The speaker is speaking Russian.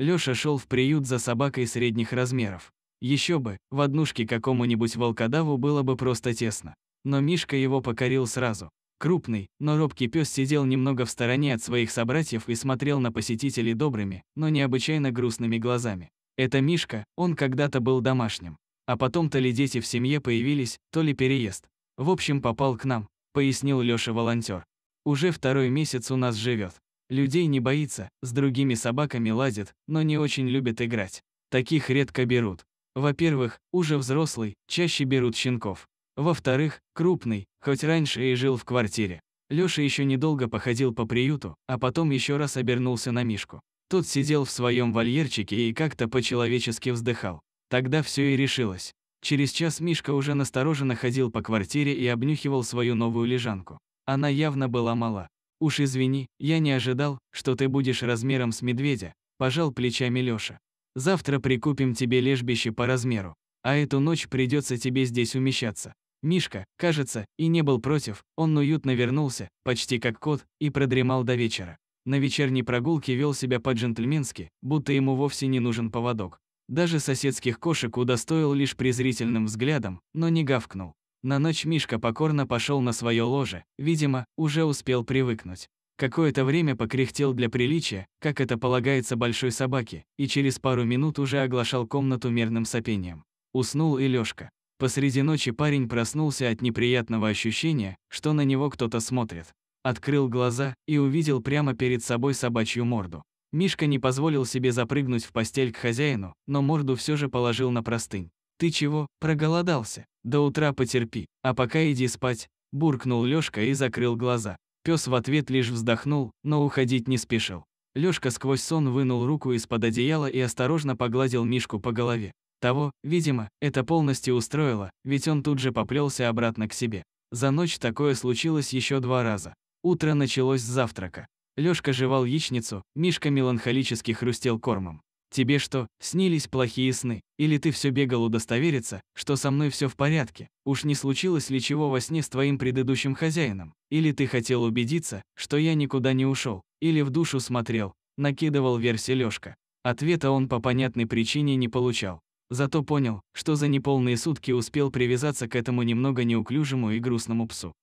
Лёша шел в приют за собакой средних размеров. Еще бы, в однушке какому-нибудь волкодаву было бы просто тесно. Но Мишка его покорил сразу. Крупный, но робкий пес сидел немного в стороне от своих собратьев и смотрел на посетителей добрыми, но необычайно грустными глазами. Это Мишка, он когда-то был домашним. А потом то ли дети в семье появились, то ли переезд. В общем, попал к нам, пояснил Лёша волонтер. Уже второй месяц у нас живет. Людей не боится, с другими собаками лазит, но не очень любит играть. Таких редко берут. Во-первых, уже взрослый, чаще берут щенков. Во-вторых, крупный, хоть раньше и жил в квартире. Лёша ещё недолго походил по приюту, а потом ещё раз обернулся на Мишку. Тот сидел в своём вольерчике и как-то по-человечески вздыхал. Тогда всё и решилось. Через час Мишка уже настороженно ходил по квартире и обнюхивал свою новую лежанку. Она явно была мала. «Уж извини, я не ожидал, что ты будешь размером с медведя», – пожал плечами Лёша. «Завтра прикупим тебе лежбище по размеру, а эту ночь придется тебе здесь умещаться». Мишка, кажется, и не был против, он уютно вернулся, почти как кот, и продремал до вечера. На вечерней прогулке вел себя по-джентльменски, будто ему вовсе не нужен поводок. Даже соседских кошек удостоил лишь презрительным взглядом, но не гавкнул. На ночь Мишка покорно пошел на свое ложе, видимо, уже успел привыкнуть. Какое-то время покряхтел для приличия, как это полагается большой собаке, и через пару минут уже оглашал комнату мерным сопением. Уснул и Лёшка. Посреди ночи парень проснулся от неприятного ощущения, что на него кто-то смотрит. Открыл глаза и увидел прямо перед собой собачью морду. Мишка не позволил себе запрыгнуть в постель к хозяину, но морду все же положил на простынь. «Ты чего, проголодался? До утра потерпи, а пока иди спать», – буркнул Лёшка и закрыл глаза. Пёс в ответ лишь вздохнул, но уходить не спешил. Лёшка сквозь сон вынул руку из-под одеяла и осторожно погладил Мишку по голове. Того, видимо, это полностью устроило, ведь он тут же поплёлся обратно к себе. За ночь такое случилось ещё два раза. Утро началось с завтрака. Лёшка жевал яичницу, Мишка меланхолически хрустел кормом. Тебе что, снились плохие сны? Или ты все бегал удостовериться, что со мной все в порядке? Уж не случилось ли чего во сне с твоим предыдущим хозяином? Или ты хотел убедиться, что я никуда не ушел? Или в душу смотрел? Накидывал версия Лёшка. Ответа он по понятной причине не получал. Зато понял, что за неполные сутки успел привязаться к этому немного неуклюжему и грустному псу.